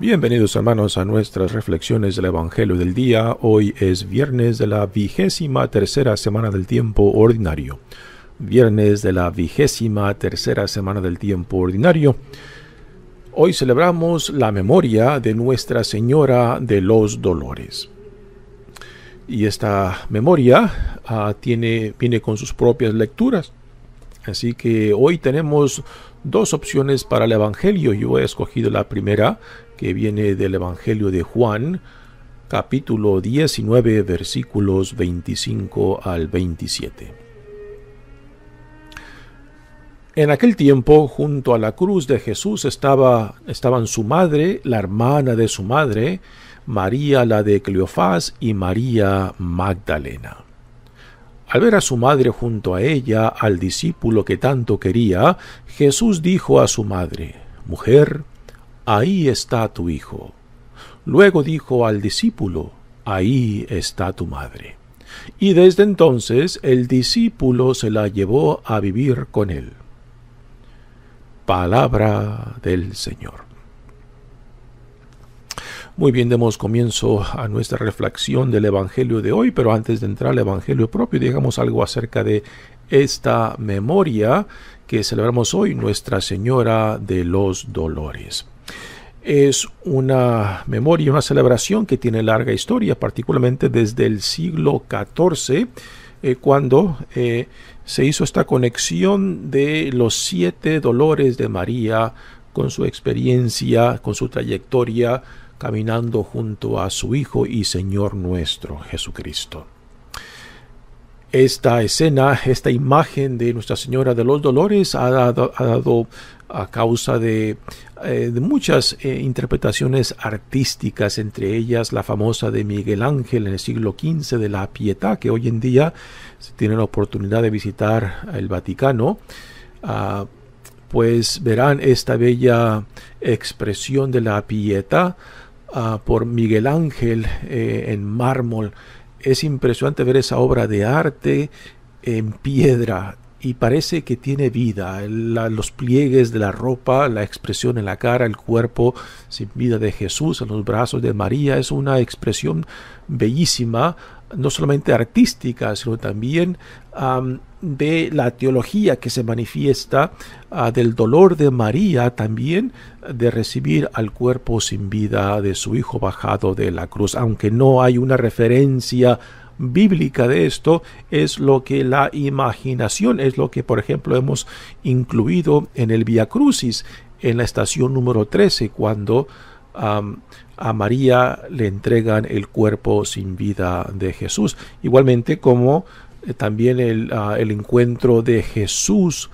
Bienvenidos hermanos a nuestras reflexiones del Evangelio del día. Hoy es viernes de la vigésima tercera semana del tiempo ordinario. Viernes de la vigésima tercera semana del tiempo ordinario. Hoy celebramos la memoria de Nuestra Señora de los Dolores. Y esta memoria ah, tiene, viene con sus propias lecturas. Así que hoy tenemos dos opciones para el Evangelio. Yo he escogido la primera que viene del Evangelio de Juan, capítulo 19, versículos 25 al 27. En aquel tiempo, junto a la cruz de Jesús estaba, estaban su madre, la hermana de su madre, María la de Cleofás y María Magdalena. Al ver a su madre junto a ella, al discípulo que tanto quería, Jesús dijo a su madre, Mujer, ahí está tu hijo. Luego dijo al discípulo, ahí está tu madre. Y desde entonces el discípulo se la llevó a vivir con él. Palabra del Señor. Muy bien, demos comienzo a nuestra reflexión del Evangelio de hoy, pero antes de entrar al Evangelio propio, digamos algo acerca de esta memoria que celebramos hoy, Nuestra Señora de los Dolores es una memoria, una celebración que tiene larga historia, particularmente desde el siglo XIV, eh, cuando eh, se hizo esta conexión de los siete dolores de María con su experiencia, con su trayectoria, caminando junto a su Hijo y Señor nuestro Jesucristo esta escena, esta imagen de Nuestra Señora de los Dolores ha dado, a causa de, eh, muchas eh, interpretaciones artísticas, entre ellas la famosa de Miguel Ángel en el siglo XV de la Pieta que hoy en día se tiene la oportunidad de visitar el Vaticano. Ah, pues verán esta bella expresión de la Pieta ah, por Miguel Ángel eh, en mármol es impresionante ver esa obra de arte en piedra y parece que tiene vida. los pliegues de la ropa, la expresión en la cara, el cuerpo sin vida de Jesús, en los brazos de María, es una expresión bellísima no solamente artística, sino también de la teología que se manifiesta, ah, del dolor de María también de recibir al cuerpo sin vida de su hijo bajado de la cruz. Aunque no hay una referencia bíblica de esto, es lo que la imaginación, es lo que por ejemplo hemos incluido en el Via Crucis, en la estación número 13, cuando a María le entregan el cuerpo sin vida de Jesús. Igualmente como eh, también ah, el, encuentro de Jesús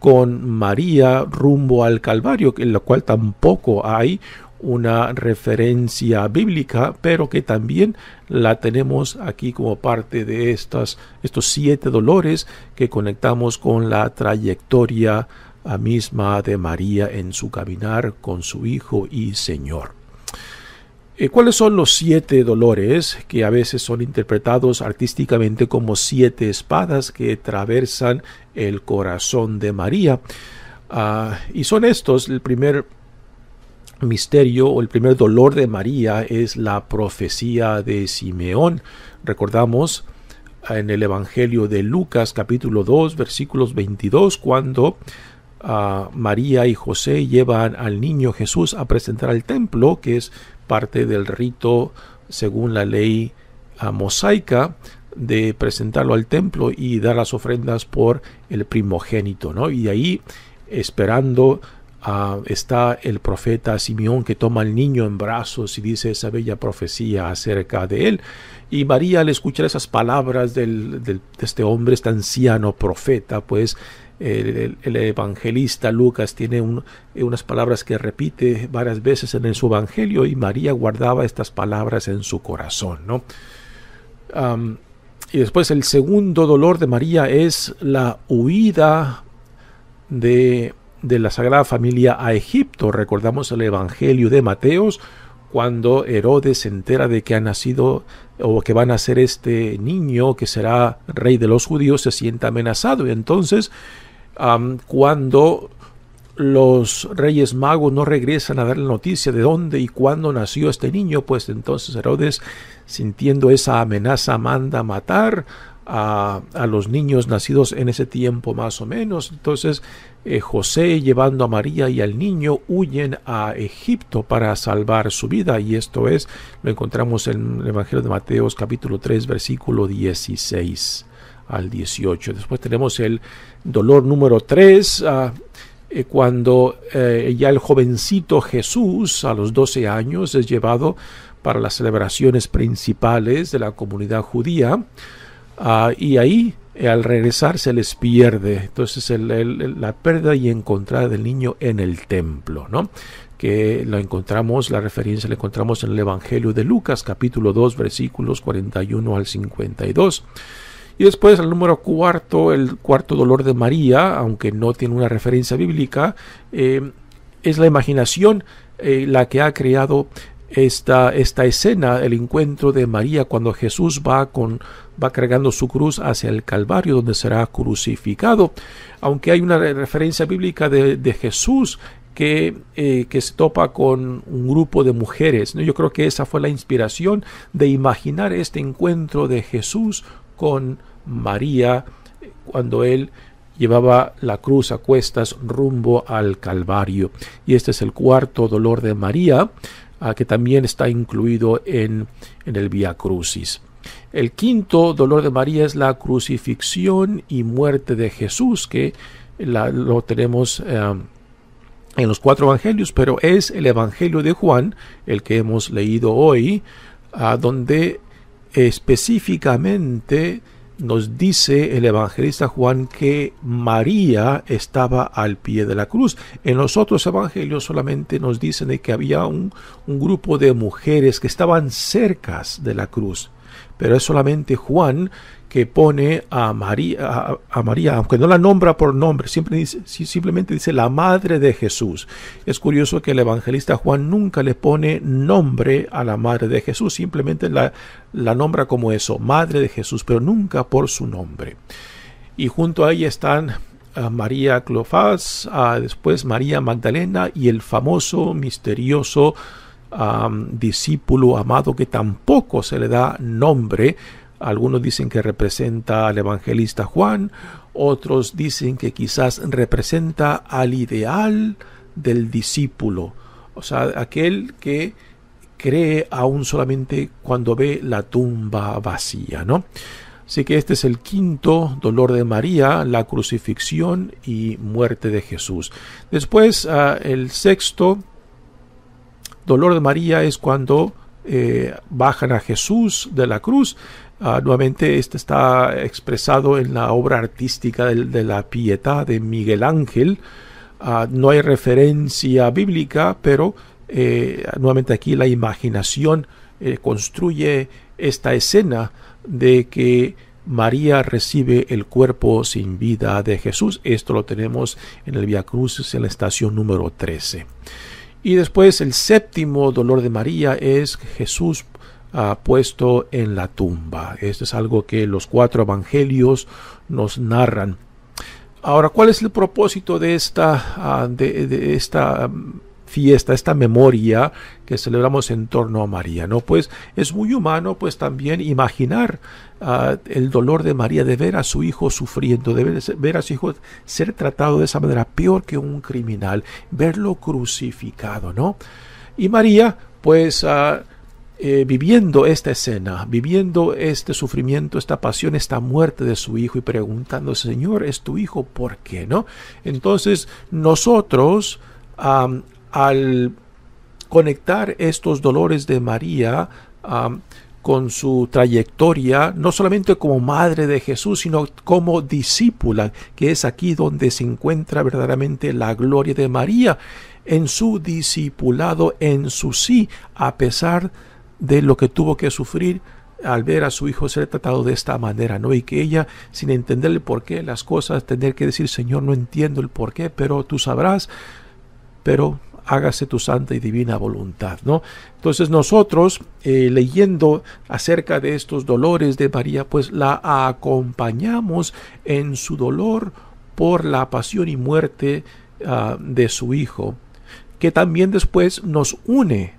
con María rumbo al Calvario, en lo cual tampoco hay una referencia bíblica, pero que también la tenemos aquí como parte de estos siete dolores que conectamos con la trayectoria a misma de María en su caminar con su Hijo y Señor. Eh, ¿Cuáles son los siete dolores que a veces son interpretados artísticamente como siete espadas que traversan el corazón de María? Ah, y son estos, el primer misterio o el primer dolor de María es la profecía de Simeón. Recordamos ah, en el Evangelio de Lucas capítulo 2 versículos 22 cuando María y José llevan al niño Jesús a presentar al templo, que es parte del rito según la ley ah, mosaica de presentarlo al templo y dar las ofrendas por el primogénito, ¿no? Y ahí esperando ah, está el profeta Simeón que toma al niño en brazos y dice esa bella profecía acerca de él. Y María al escuchar esas palabras de este hombre, este anciano profeta, pues el, evangelista Lucas tiene unas palabras que repite varias veces en su evangelio y María guardaba estas palabras en su corazón, ¿no? y después el segundo dolor de María es la huida de, de la Sagrada Familia a Egipto. Recordamos el Evangelio de Mateos cuando Herodes se entera de que ha nacido o que van a ser este niño que será rey de los judíos se sienta amenazado. Y entonces, cuando los reyes magos no regresan a dar la noticia de dónde y cuándo nació este niño, pues entonces Herodes, sintiendo esa amenaza, manda a matar a, los niños nacidos en ese tiempo más o menos. Entonces eh, José llevando a María y al niño huyen a Egipto para salvar su vida y esto es, lo encontramos en el Evangelio de Mateos capítulo 3 versículo 16 al 18. Después tenemos el dolor número 3. Ah, eh, cuando eh, ya el jovencito Jesús, a los 12 años, es llevado para las celebraciones principales de la comunidad judía, Ah, y ahí al regresar se les pierde. Entonces la pérdida y encontrada del niño en el templo, ¿no? Que la encontramos, la referencia la encontramos en el Evangelio de Lucas, capítulo 2, versículos 41 al 52. Y después el número cuarto, el cuarto dolor de María, aunque no tiene una referencia bíblica, eh, es la imaginación eh, la que ha creado esta, esta escena, el encuentro de María cuando Jesús va, con, va cargando su cruz hacia el Calvario donde será crucificado, aunque hay una referencia bíblica de, Jesús que, eh, que, se topa con un grupo de mujeres. ¿no? Yo creo que esa fue la inspiración de imaginar este encuentro de Jesús con María eh, cuando él llevaba la cruz a cuestas rumbo al Calvario. Y este es el cuarto dolor de María. Ah, que también está incluido en, el Via Crucis. El quinto dolor de María es la crucifixión y muerte de Jesús, que lo tenemos eh, en los cuatro evangelios, pero es el evangelio de Juan, el que hemos leído hoy, ah, donde específicamente nos dice el evangelista Juan que María estaba al pie de la cruz. En los otros evangelios solamente nos dicen de que había un, un, grupo de mujeres que estaban cerca de la cruz. Pero es solamente Juan que pone a María, a, María, aunque no la nombra por nombre, siempre dice, simplemente dice la madre de Jesús. Es curioso que el evangelista Juan nunca le pone nombre a la madre de Jesús, simplemente la, la nombra como eso, madre de Jesús, pero nunca por su nombre. Y junto a ella están ah, María Clofás, ah, después María Magdalena y el famoso, misterioso ah, discípulo amado que tampoco se le da nombre, algunos dicen que representa al evangelista Juan, otros dicen que quizás representa al ideal del discípulo, o sea, aquel que cree aún solamente cuando ve la tumba vacía, ¿no? Así que este es el quinto dolor de María, la crucifixión y muerte de Jesús. Después, ah, el sexto dolor de María es cuando eh, bajan a Jesús de la cruz Ah, nuevamente, esto está expresado en la obra artística de, la Pietà de Miguel Ángel. Ah, no hay referencia bíblica, pero eh, nuevamente aquí la imaginación eh, construye esta escena de que María recibe el cuerpo sin vida de Jesús. Esto lo tenemos en el Via Crucis en la estación número 13. Y después el séptimo dolor de María es Jesús puesto en la tumba. Esto es algo que los cuatro evangelios nos narran. Ahora, ¿cuál es el propósito de esta, ah, de, esta mm, fiesta, esta memoria que celebramos en torno a María, ¿no? Pues es muy humano, pues también imaginar ah, el dolor de María, de ver a su hijo sufriendo, de ver, a su hijo ser tratado de esa manera, peor que un criminal, verlo crucificado, ¿no? Y María, pues... Ah, eh, viviendo esta escena, viviendo este sufrimiento, esta pasión, esta muerte de su hijo y preguntando, Señor, es tu hijo, ¿por qué no? Entonces nosotros al conectar estos dolores de María con su trayectoria, no solamente como madre de Jesús, sino como discípula, que es aquí donde se encuentra verdaderamente la gloria de María en su discipulado, en su sí, a pesar de de lo que tuvo que sufrir al ver a su hijo ser tratado de esta manera, ¿no? Y que ella, sin entenderle por qué las cosas, tener que decir, Señor, no entiendo el porqué, pero tú sabrás, pero hágase tu santa y divina voluntad, ¿no? Entonces nosotros, eh, leyendo acerca de estos dolores de María, pues la acompañamos en su dolor por la pasión y muerte ah, de su hijo, que también después nos une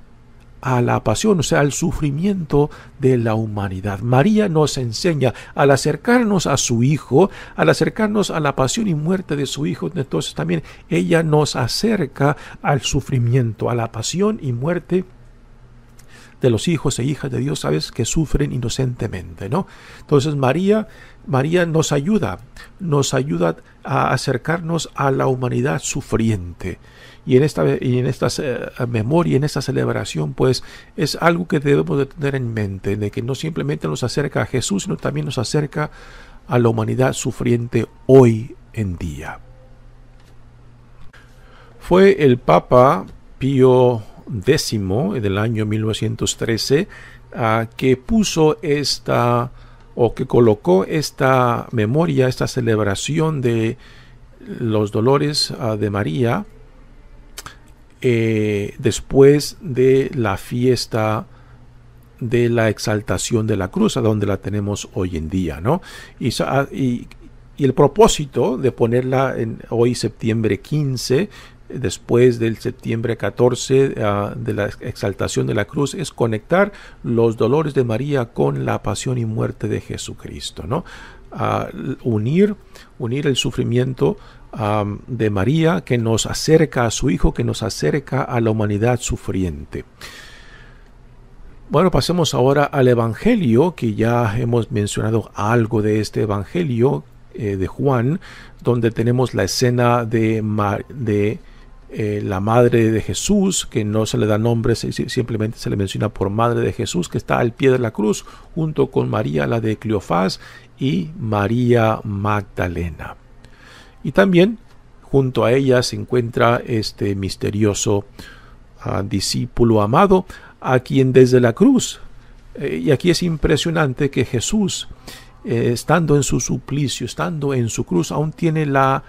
a la pasión, o sea, al sufrimiento de la humanidad. María nos enseña al acercarnos a su Hijo, al acercarnos a la pasión y muerte de su Hijo, entonces también ella nos acerca al sufrimiento, a la pasión y muerte de los hijos e hijas de Dios, sabes, que sufren inocentemente, ¿no? Entonces María, María nos ayuda, nos ayuda a acercarnos a la humanidad sufriente y en esta, y en esta eh, memoria, en esta celebración, pues es algo que debemos de tener en mente, de que no simplemente nos acerca a Jesús, sino también nos acerca a la humanidad sufriente hoy en día. Fue el Papa Pío X del año 1913 que puso esta o que colocó esta memoria, esta celebración de los dolores de María eh, después de la fiesta de la exaltación de la cruz, a donde la tenemos hoy en día, ¿no? Y, ah, el propósito de ponerla en hoy septiembre 15, después del septiembre 14 ah, de la exaltación de la cruz es conectar los dolores de María con la pasión y muerte de Jesucristo, ¿no? Ah, unir, unir el sufrimiento de María que nos acerca a su Hijo, que nos acerca a la humanidad sufriente. Bueno, pasemos ahora al Evangelio, que ya hemos mencionado algo de este Evangelio eh, de Juan, donde tenemos la escena de, de eh, la madre de Jesús, que no se le da nombre, simplemente se le menciona por madre de Jesús, que está al pie de la cruz, junto con María, la de Cleofás, y María Magdalena. Y también junto a ella se encuentra este misterioso ah, discípulo amado, a quien desde la cruz, eh, y aquí es impresionante que Jesús, eh, estando en su suplicio, estando en su cruz, aún tiene la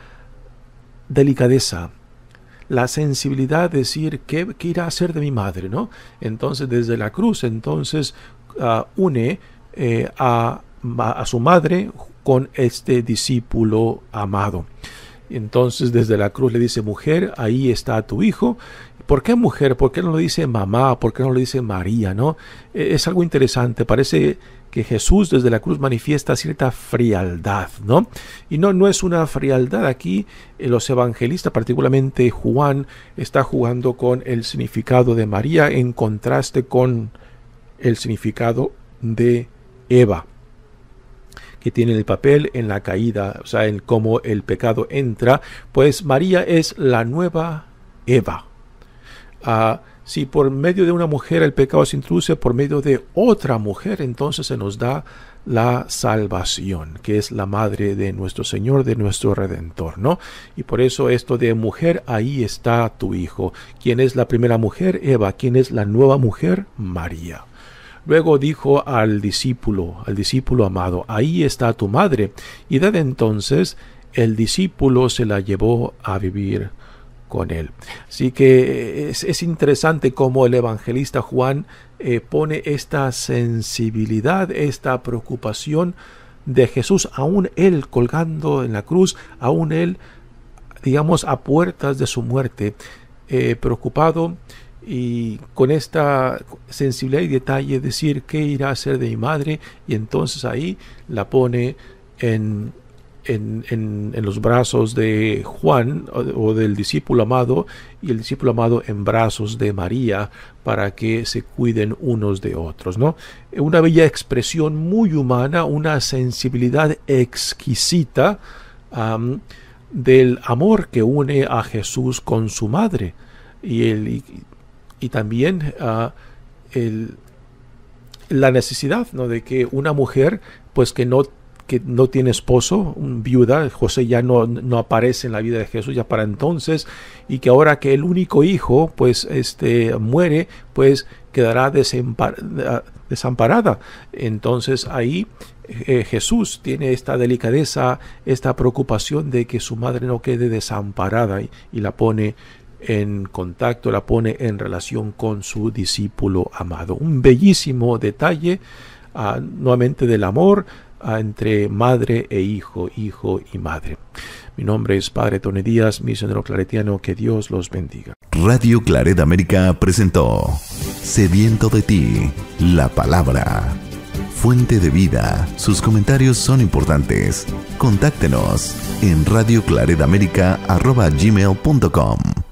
delicadeza, la sensibilidad de decir, ¿qué, irá a hacer de mi madre? ¿no? Entonces, desde la cruz, entonces, ah, une eh, a, a su madre con este discípulo amado. Entonces desde la cruz le dice, mujer, ahí está tu hijo. ¿Por qué mujer? ¿Por qué no lo dice mamá? ¿Por qué no lo dice María? ¿No? E, es algo interesante. Parece que Jesús desde la cruz manifiesta cierta frialdad, ¿no? Y no, no es una frialdad aquí. Eh, los evangelistas, particularmente Juan, está jugando con el significado de María en contraste con el significado de Eva que tiene el papel en la caída, o sea, en cómo el pecado entra, pues María es la nueva Eva. Ah, si por medio de una mujer el pecado se introduce, por medio de otra mujer, entonces se nos da la salvación, que es la madre de nuestro Señor, de nuestro Redentor, ¿no? Y por eso esto de mujer, ahí está tu hijo. ¿Quién es la primera mujer? Eva. ¿Quién es la nueva mujer? María. Luego dijo al discípulo, al discípulo amado, ahí está tu madre. Y desde entonces el discípulo se la llevó a vivir con él. Así que eh, es, interesante cómo el evangelista Juan eh, pone esta sensibilidad, esta preocupación de Jesús, aún él colgando en la cruz, aún él, digamos, a puertas de su muerte, eh, preocupado y con esta sensibilidad y detalle decir qué irá a hacer de mi madre y entonces ahí la pone en, en, los brazos de Juan o, del discípulo amado y el discípulo amado en brazos de María para que se cuiden unos de otros. ¿no? Una bella expresión muy humana, una sensibilidad exquisita del amor que une a Jesús con su madre. Y, el, y también ah, la necesidad ¿no? de que una mujer pues que no que no tiene esposo, viuda, José ya no, no, aparece en la vida de Jesús ya para entonces, y que ahora que el único hijo, pues, este, muere, pues quedará ah, desamparada. Entonces ahí eh, Jesús tiene esta delicadeza, esta preocupación de que su madre no quede desamparada y la pone en contacto, la pone en relación con su discípulo amado. Un bellísimo detalle ah, nuevamente del amor ah, entre madre e hijo, hijo y madre. Mi nombre es Padre Tony Díaz, misionero claretiano, que Dios los bendiga. Radio Claret América presentó Sediento de ti, la palabra. Fuente de vida, sus comentarios son importantes. Contáctenos en radioclaredamerica.com.